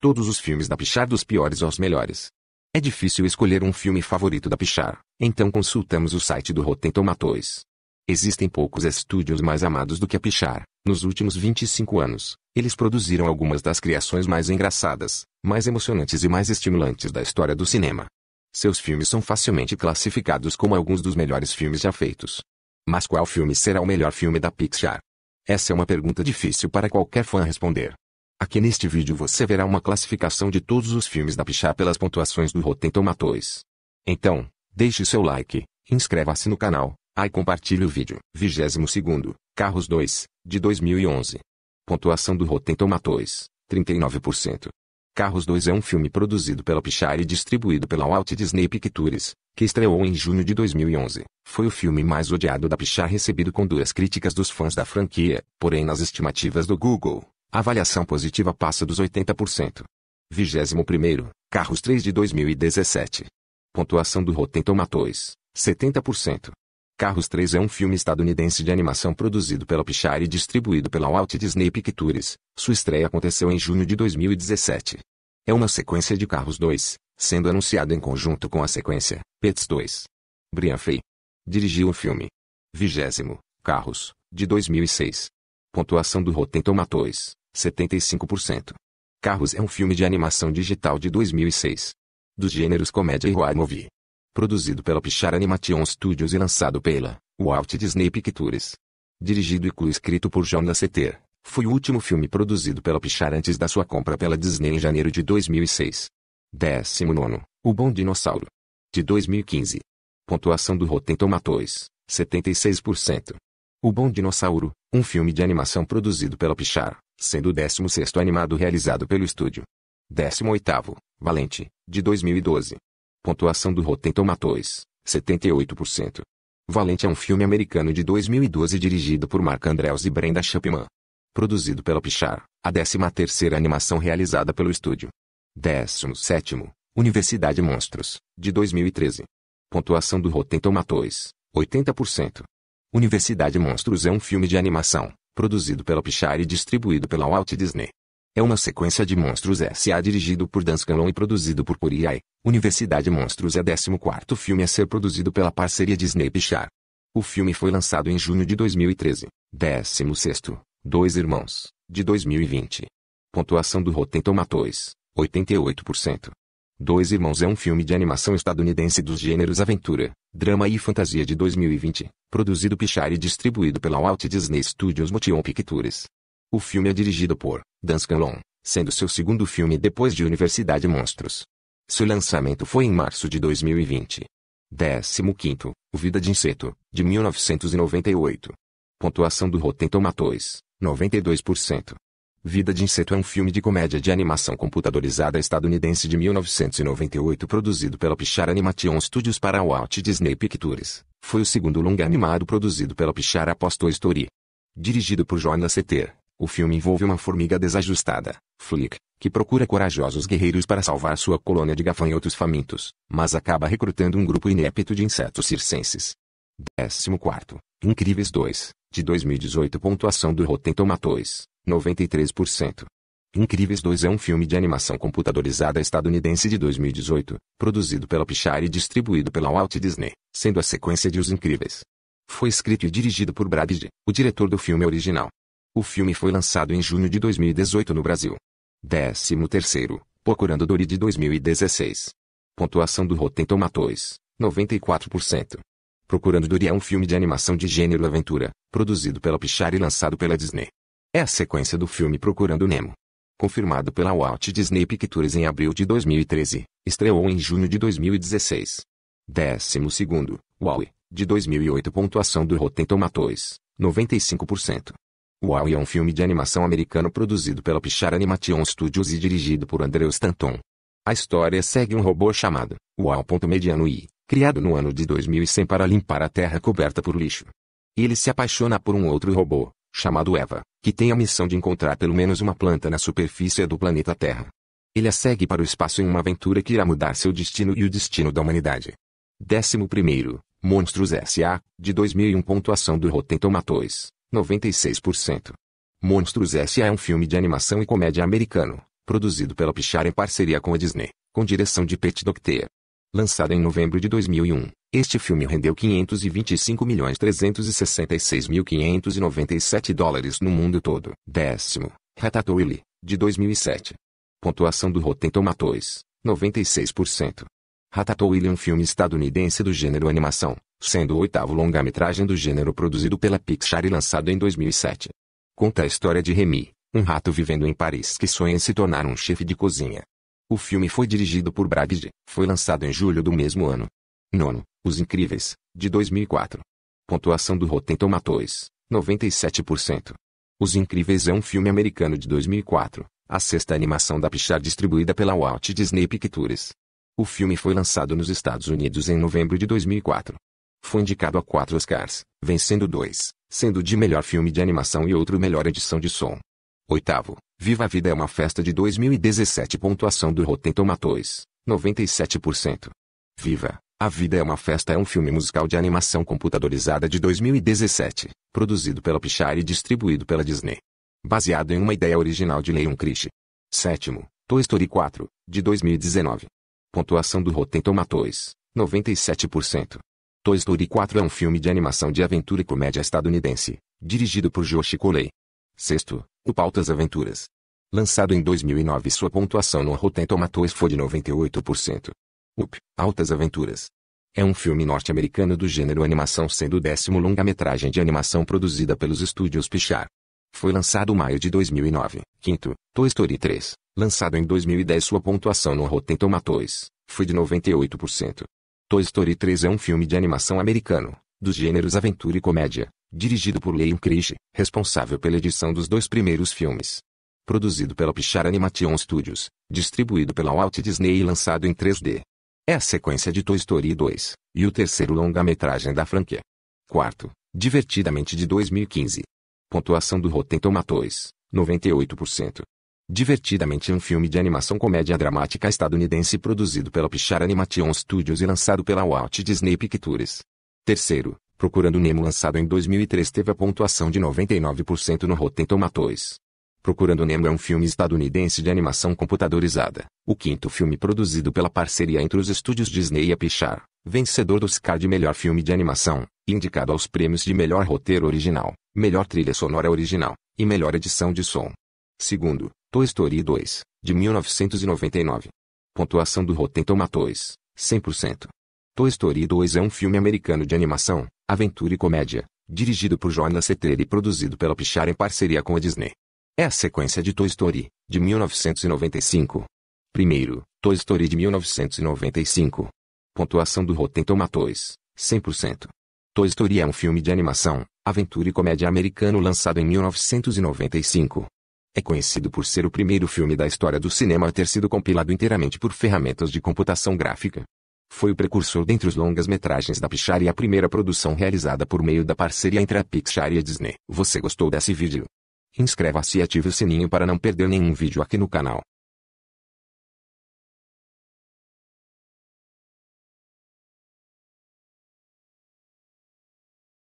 Todos os filmes da Pichar dos piores aos melhores. É difícil escolher um filme favorito da Pichar, então consultamos o site do Rotten Tomatoes. Existem poucos estúdios mais amados do que a Pichar. Nos últimos 25 anos, eles produziram algumas das criações mais engraçadas, mais emocionantes e mais estimulantes da história do cinema. Seus filmes são facilmente classificados como alguns dos melhores filmes já feitos. Mas qual filme será o melhor filme da Pixar? Essa é uma pergunta difícil para qualquer fã responder. Aqui neste vídeo você verá uma classificação de todos os filmes da Pichá pelas pontuações do Rotten Tomatoes. Então, deixe seu like, inscreva-se no canal, aí ah, compartilhe o vídeo. 22 Carros 2, de 2011. Pontuação do Rotten Tomatoes, 39%. Carros 2 é um filme produzido pela Pixar e distribuído pela Walt Disney Pictures, que estreou em junho de 2011. Foi o filme mais odiado da Pixar recebido com duas críticas dos fãs da franquia, porém nas estimativas do Google, avaliação positiva passa dos 80%. 21. Carros 3 de 2017. Pontuação do Rotten Tomatoes: 70%. Carros 3 é um filme estadunidense de animação produzido pela Pixar e distribuído pela Walt Disney Pictures. Sua estreia aconteceu em junho de 2017. É uma sequência de Carros 2, sendo anunciada em conjunto com a sequência Pets 2. Brian Fay dirigiu o filme. 20. Carros, de 2006. Pontuação do Rotten Tomatoes: 75%. Carros é um filme de animação digital de 2006. Dos gêneros comédia e road movie. Produzido pela Pixar Animation Studios e lançado pela Walt Disney Pictures. Dirigido e co-escrito por John Lasseter, foi o último filme produzido pela Pixar antes da sua compra pela Disney em janeiro de 2006. 19. O Bom Dinossauro. De 2015. Pontuação do Rotten Tomatoes, 76%. O Bom Dinossauro, um filme de animação produzido pela Pixar, sendo o 16 sexto animado realizado pelo estúdio. 18 oitavo, Valente, de 2012. Pontuação do Rotten Tomatoes, 78%. Valente é um filme americano de 2012 dirigido por Mark Andrews e Brenda Chapman. Produzido pela Pixar, a 13 terceira animação realizada pelo estúdio. 17 sétimo, Universidade Monstros, de 2013. Pontuação do Rotten Tomatoes, 80%. Universidade Monstros é um filme de animação, produzido pela Pixar e distribuído pela Walt Disney. É uma sequência de Monstros S.A. dirigido por Dan Scanlon e produzido por Puriai. Universidade Monstros é 14º filme a ser produzido pela parceria Disney-Pixar. O filme foi lançado em junho de 2013. 16º, Dois Irmãos, de 2020. Pontuação do Rotten Tomatoes, 88%. Dois Irmãos é um filme de animação estadunidense dos gêneros aventura, drama e fantasia de 2020, produzido Pichar e distribuído pela Walt Disney Studios Motion Pictures. O filme é dirigido por Dan Scanlon, sendo seu segundo filme depois de Universidade Monstros. Seu lançamento foi em março de 2020. 15. O Vida de Inseto, de 1998. Pontuação do Rotten Tomatoes, 92%. Vida de Inseto é um filme de comédia de animação computadorizada estadunidense de 1998 produzido pela Pixar Animation Studios para a Walt Disney Pictures. Foi o segundo longa animado produzido pela Pixar após Toy Story. Dirigido por Jonas Seter, o filme envolve uma formiga desajustada, Flick, que procura corajosos guerreiros para salvar sua colônia de gafanhotos famintos, mas acaba recrutando um grupo inepto de insetos circenses. 14. Incríveis 2, de 2018. Pontuação do Rotten Tomatoes. 93%. Incríveis 2 é um filme de animação computadorizada estadunidense de 2018, produzido pela Pixar e distribuído pela Walt Disney, sendo a sequência de Os Incríveis. Foi escrito e dirigido por Brad o diretor do filme original. O filme foi lançado em junho de 2018 no Brasil. 13º, Procurando Dory de 2016. Pontuação do Rotten Tomatoes, 94%. Procurando Dory é um filme de animação de gênero aventura, produzido pela Pixar e lançado pela Disney. É a sequência do filme Procurando Nemo. Confirmado pela Walt Disney Pictures em abril de 2013, estreou em junho de 2016. 12 segundo, Wall-E, de 2008 Pontuação do Rotten Tomatoes, 95%. Wall-E é um filme de animação americano produzido pela Pixar Animation Studios e dirigido por Andrew Stanton. A história segue um robô chamado Wall. Mediano E, criado no ano de 2100 para limpar a terra coberta por lixo. Ele se apaixona por um outro robô, chamado Eva, que tem a missão de encontrar pelo menos uma planta na superfície do planeta Terra. Ele a segue para o espaço em uma aventura que irá mudar seu destino e o destino da humanidade. 11. Monstros S.A., de 2001. Pontuação do Rotten Tomatoes, 96%. Monstros S.A. é um filme de animação e comédia americano, produzido pela Pixar em parceria com a Disney, com direção de Pete Docter. Lançado em novembro de 2001, este filme rendeu 525.366.597 dólares no mundo todo. Décimo, Ratatouille, de 2007. Pontuação do Rotten Tomatoes, 96%. Ratatouille é um filme estadunidense do gênero animação, sendo o oitavo longa-metragem do gênero produzido pela Pixar e lançado em 2007. Conta a história de Remy, um rato vivendo em Paris que sonha em se tornar um chefe de cozinha. O filme foi dirigido por Brad Pitt, foi lançado em julho do mesmo ano. Nono, os Incríveis, de 2004. Pontuação do Rotten Tomatoes, 97%. Os Incríveis é um filme americano de 2004, a sexta animação da Pixar distribuída pela Walt Disney Pictures. O filme foi lançado nos Estados Unidos em novembro de 2004. Foi indicado a quatro Oscars, vencendo dois, sendo de melhor filme de animação e outro melhor edição de som. Oitavo, Viva a Vida é uma Festa de 2017 Pontuação do Rotten Tomatoes, 97%. Viva, a Vida é uma Festa é um filme musical de animação computadorizada de 2017, produzido pela Pixar e distribuído pela Disney. Baseado em uma ideia original de Leon Krish. Sétimo, Toy Story 4, de 2019. Pontuação do Rotten Tomatoes, 97%. Toy Story 4 é um filme de animação de aventura e comédia estadunidense, dirigido por Josh Coley. Sexto, O Pautas Aventuras. Lançado em 2009 sua pontuação no Rotten Tomatoes foi de 98%. Up, Altas Aventuras. É um filme norte-americano do gênero animação sendo o décimo longa-metragem de animação produzida pelos estúdios Pixar. Foi lançado em maio de 2009. Quinto, Toy Story 3, lançado em 2010 sua pontuação no Rotten Tomatoes, foi de 98%. Toy Story 3 é um filme de animação americano, dos gêneros aventura e comédia, dirigido por Liam Krish, responsável pela edição dos dois primeiros filmes. Produzido pela Pixar Animation Studios, distribuído pela Walt Disney e lançado em 3D. É a sequência de Toy Story 2, e o terceiro longa-metragem da franquia. Quarto, Divertidamente de 2015. Pontuação do Rotten Tomatoes, 98%. Divertidamente é um filme de animação comédia dramática estadunidense produzido pela Pixar Animation Studios e lançado pela Walt Disney Pictures. Terceiro, Procurando Nemo lançado em 2003 teve a pontuação de 99% no Rotten Tomatoes, Procurando Nemo é um filme estadunidense de animação computadorizada, o quinto filme produzido pela parceria entre os estúdios Disney e a Pixar, vencedor do Oscar de Melhor Filme de Animação, indicado aos prêmios de Melhor Roteiro Original, Melhor Trilha Sonora Original e Melhor Edição de Som. Segundo, Toy Story 2, de 1999. Pontuação do Rotten Tomatoes, 100%. Toy Story 2 é um filme americano de animação, aventura e comédia, dirigido por John Lasseter e produzido pela Pixar em parceria com a Disney. É a sequência de Toy Story, de 1995. Primeiro, Toy Story de 1995. Pontuação do Rotten Tomatoes, 100%. Toy Story é um filme de animação, aventura e comédia americano lançado em 1995. É conhecido por ser o primeiro filme da história do cinema a ter sido compilado inteiramente por ferramentas de computação gráfica. Foi o precursor dentre os longas-metragens da Pixar e a primeira produção realizada por meio da parceria entre a Pixar e a Disney. Você gostou desse vídeo? Inscreva-se e ative o sininho para não perder nenhum vídeo aqui no canal.